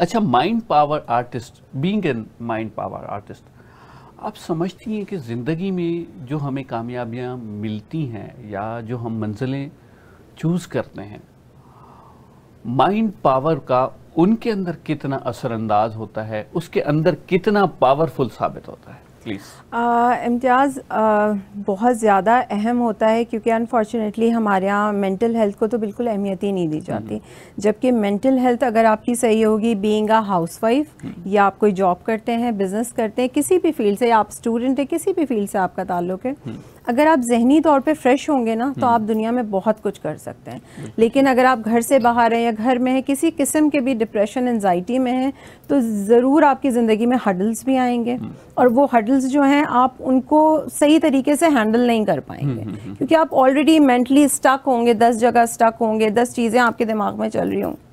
अच्छा mind power artist being an mind power artist आप समझती हैं कि ज़िंदगी में जो हमें कामयाबियाँ मिलती हैं या जो हम मंजिलें चूज़ करते हैं माइंड पावर का उनके अंदर कितना असरअंदाज होता है उसके अंदर कितना पावरफुल साबित होता है इम्तियाज़ बहुत ज़्यादा अहम होता है क्योंकि अनफॉर्चुनेटली हमारे यहाँ मेंटल हेल्थ को तो बिल्कुल अहमियत ही नहीं दी जाती हम्म। जबकि मेंटल हेल्थ अगर आपकी सही होगी बीइंग अ हाउसवाइफ या आप कोई जॉब करते हैं बिज़नेस करते हैं किसी भी फील्ड से आप स्टूडेंट हैं किसी भी फील्ड से आपका ताल्लुक है हम्म। अगर आप जहनी तौर पे फ्रेश होंगे ना तो हम्म। आप दुनिया में बहुत कुछ कर सकते हैं लेकिन अगर आप घर से बाहर हैं या घर में हैं किसी किस्म के भी डिप्रेशन एनजाइटी में हैं तो ज़रूर आपकी ज़िंदगी में हडल्स भी आएंगे हम्म। और वो हडल्स जो हैं आप उनको सही तरीके से हैंडल नहीं कर पाएंगे हम्म, क्योंकि आप ऑलरेडी मेंटली स्टक होंगे दस जगह स्टक होंगे दस चीज़ें आपके दिमाग में चल रही होंगी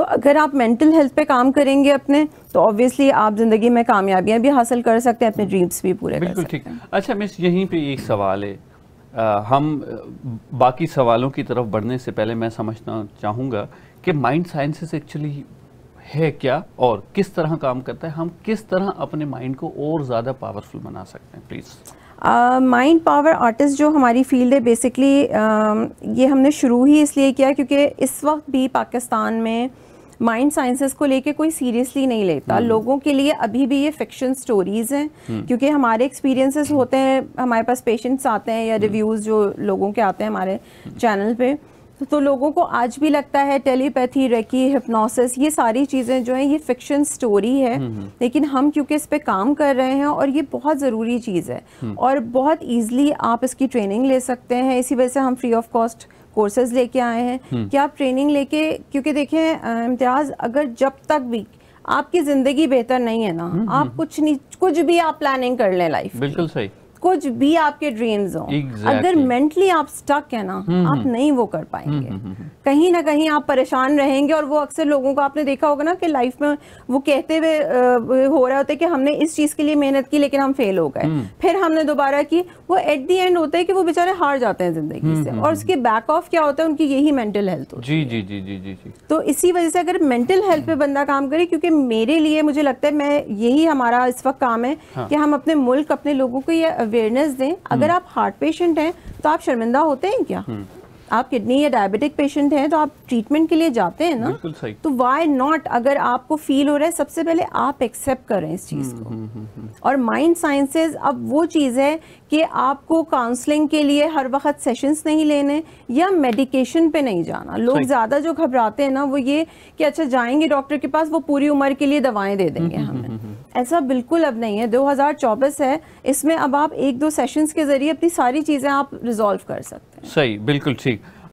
तो अगर आप मेंटल हेल्थ पे काम करेंगे अपने तो ऑब्वियसली आप ज़िंदगी में कामयाबियां भी हासिल कर सकते हैं अपने ड्रीम्स भी पूरे बिल्कुल ठीक अच्छा मिस यहीं पे एक सवाल है आ, हम बाकी सवालों की तरफ बढ़ने से पहले मैं समझना चाहूँगा कि माइंड साइंसेस एक्चुअली है क्या और किस तरह काम करता है हम किस तरह अपने माइंड को और ज़्यादा पावरफुल बना सकते हैं प्लीज़ माइंड पावर आर्टिस्ट जो हमारी फील्ड है बेसिकली uh, ये हमने शुरू ही इसलिए किया क्योंकि इस वक्त भी पाकिस्तान में माइंड साइंसेस को लेके कोई सीरियसली नहीं लेता हम्म। लोगों के लिए अभी भी ये फिक्शन स्टोरीज हैं हम्म। क्योंकि हमारे एक्सपीरियंसेस होते हैं हमारे पास पेशेंट्स आते हैं या रिव्यूज़ हम्म। जो लोगों के आते हैं हमारे चैनल पर तो लोगों को आज भी लगता है टेलीपैथी रेकी हिप्नोसिस ये सारी चीज़ें जो हैं ये फिक्शन स्टोरी है हम्म, हम्म। लेकिन हम क्योंकि इस पर काम कर रहे हैं और ये बहुत ज़रूरी चीज़ है हम्म। और बहुत ईजिली आप इसकी ट्रेनिंग ले सकते हैं इसी वजह से हम फ्री ऑफ कॉस्ट कोर्सेज लेके आए हैं कि आप ट्रेनिंग लेके क्योंकि देखें इम्तियाज़ अगर जब तक भी आपकी ज़िंदगी बेहतर नहीं है ना आप कुछ नहीं कुछ भी आप प्लानिंग कर लें लाइफ बिल्कुल सही कुछ भी आपके ड्रीम्स हो exactly. अगर मेंटली आप स्टक है ना हम्म, आप हम्म। नहीं वो कर पाएंगे हम्म, कहीं ना कहीं आप परेशान रहेंगे और वो अक्सर लोगों को आपने देखा होगा ना कि लाइफ में वो कहते हुए हो रहा होता है कि हमने इस चीज के लिए मेहनत की लेकिन हम फेल हो गए फिर हमने दोबारा की वो एट दी एंड होता है कि वो बेचारे हार जाते हैं जिंदगी से और उसके बैक ऑफ क्या होता है उनकी यही मेंटल हेल्थ होती जी जी जी जी जी जी तो इसी वजह से अगर मेंटल हेल्थ पे बंदा काम करे क्योंकि मेरे लिए मुझे लगता है मैं यही हमारा इस वक्त काम है हाँ। कि हम अपने मुल्क अपने लोगों को ये अवेयरनेस दें अगर हम्म। आप हार्ट पेशेंट हैं तो आप शर्मिंदा होते हैं क्या हम्म। आप किडनी या डायबिटिक पेशेंट हैं तो आप ट्रीटमेंट के लिए जाते हैं ना तो वाई नॉट अगर आपको फील हो रहा है सबसे पहले आप एक्सेप्ट करें इस चीज़ हम्म, को और माइंड साइंसेस अब वो चीज़ है कि आपको काउंसलिंग के लिए हर वक्त सेशंस नहीं लेने या मेडिकेशन पे नहीं जाना लोग ज़्यादा जो घबराते हैं ना वो ये कि अच्छा जाएंगे डॉक्टर के पास वो पूरी उम्र के लिए दवाएं दे देंगे हमें ऐसा बिल्कुल अब नहीं है 2024 है इसमें अब आप एक दो सेशंस के ज़रिए अपनी सारी चीज़ें आप रिजॉल्व कर सकते हैं सही बिल्कुल ठीक